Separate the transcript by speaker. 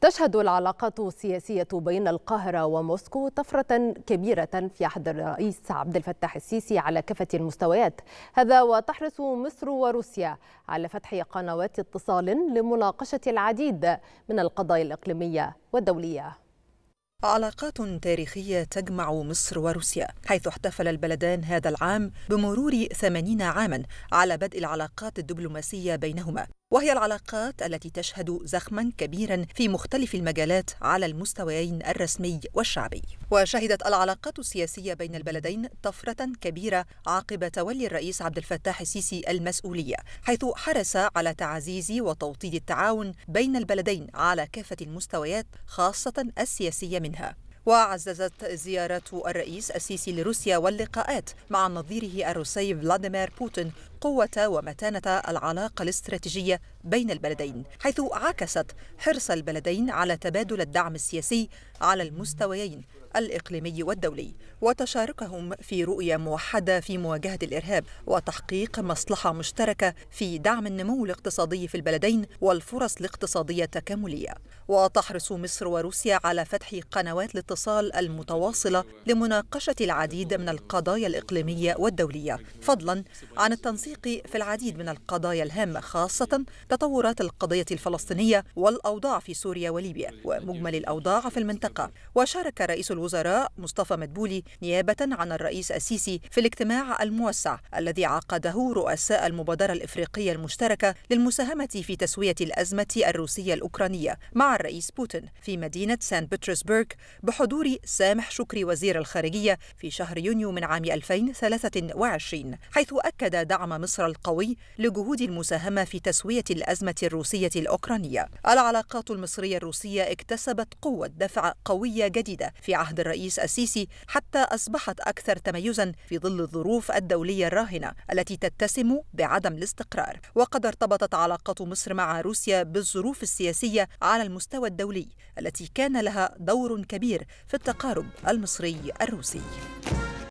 Speaker 1: تشهد العلاقات السياسية بين القاهرة وموسكو طفرة كبيرة في عهد الرئيس عبد الفتاح السيسي على كافة المستويات هذا وتحرص مصر وروسيا على فتح قنوات اتصال لمناقشة العديد من القضايا الإقليمية والدولية
Speaker 2: علاقات تاريخية تجمع مصر وروسيا حيث احتفل البلدان هذا العام بمرور 80 عاما على بدء العلاقات الدبلوماسية بينهما وهي العلاقات التي تشهد زخما كبيرا في مختلف المجالات على المستويين الرسمي والشعبي وشهدت العلاقات السياسيه بين البلدين طفره كبيره عقب تولي الرئيس عبد الفتاح السيسي المسؤوليه حيث حرص على تعزيز وتوطيد التعاون بين البلدين على كافه المستويات خاصه السياسيه منها منها وعززت زيارة الرئيس السيسي لروسيا واللقاءات مع نظيره الروسي فلاديمير بوتين قوة ومتانة العلاقة الاستراتيجية بين البلدين حيث عكست حرص البلدين على تبادل الدعم السياسي على المستويين الإقليمي والدولي وتشاركهم في رؤية موحدة في مواجهة الإرهاب وتحقيق مصلحة مشتركة في دعم النمو الاقتصادي في البلدين والفرص الاقتصادية التكاملية وتحرص مصر وروسيا على فتح قنوات الاتصال المتواصلة لمناقشة العديد من القضايا الإقليمية والدولية فضلا عن التنسيق في العديد من القضايا الهامة خاصة تطورات القضية الفلسطينية والأوضاع في سوريا وليبيا ومجمل الأوضاع في المنطقة وشارك رئيس الوزراء مصطفى مدبولي نيابة عن الرئيس السيسي في الاجتماع الموسع الذي عقده رؤساء المبادرة الإفريقية المشتركة للمساهمة في تسوية الأزمة الروسية الأوكرانية مع الرئيس بوتين في مدينة سان بطرسبرغ بحضور سامح شكري وزير الخارجية في شهر يونيو من عام 2023 حيث أكد دعم مصر القوي لجهود المساهمة في تسوية الأزمة الروسية الأوكرانية العلاقات المصرية الروسية اكتسبت قوة دفع قوية جديدة في عهد الرئيس السيسي حتى أصبحت أكثر تميزا في ظل الظروف الدولية الراهنة التي تتسم بعدم الاستقرار وقد ارتبطت علاقة مصر مع روسيا بالظروف السياسية على المستقبل المستوى الدولي التي كان لها دور كبير في التقارب المصري الروسي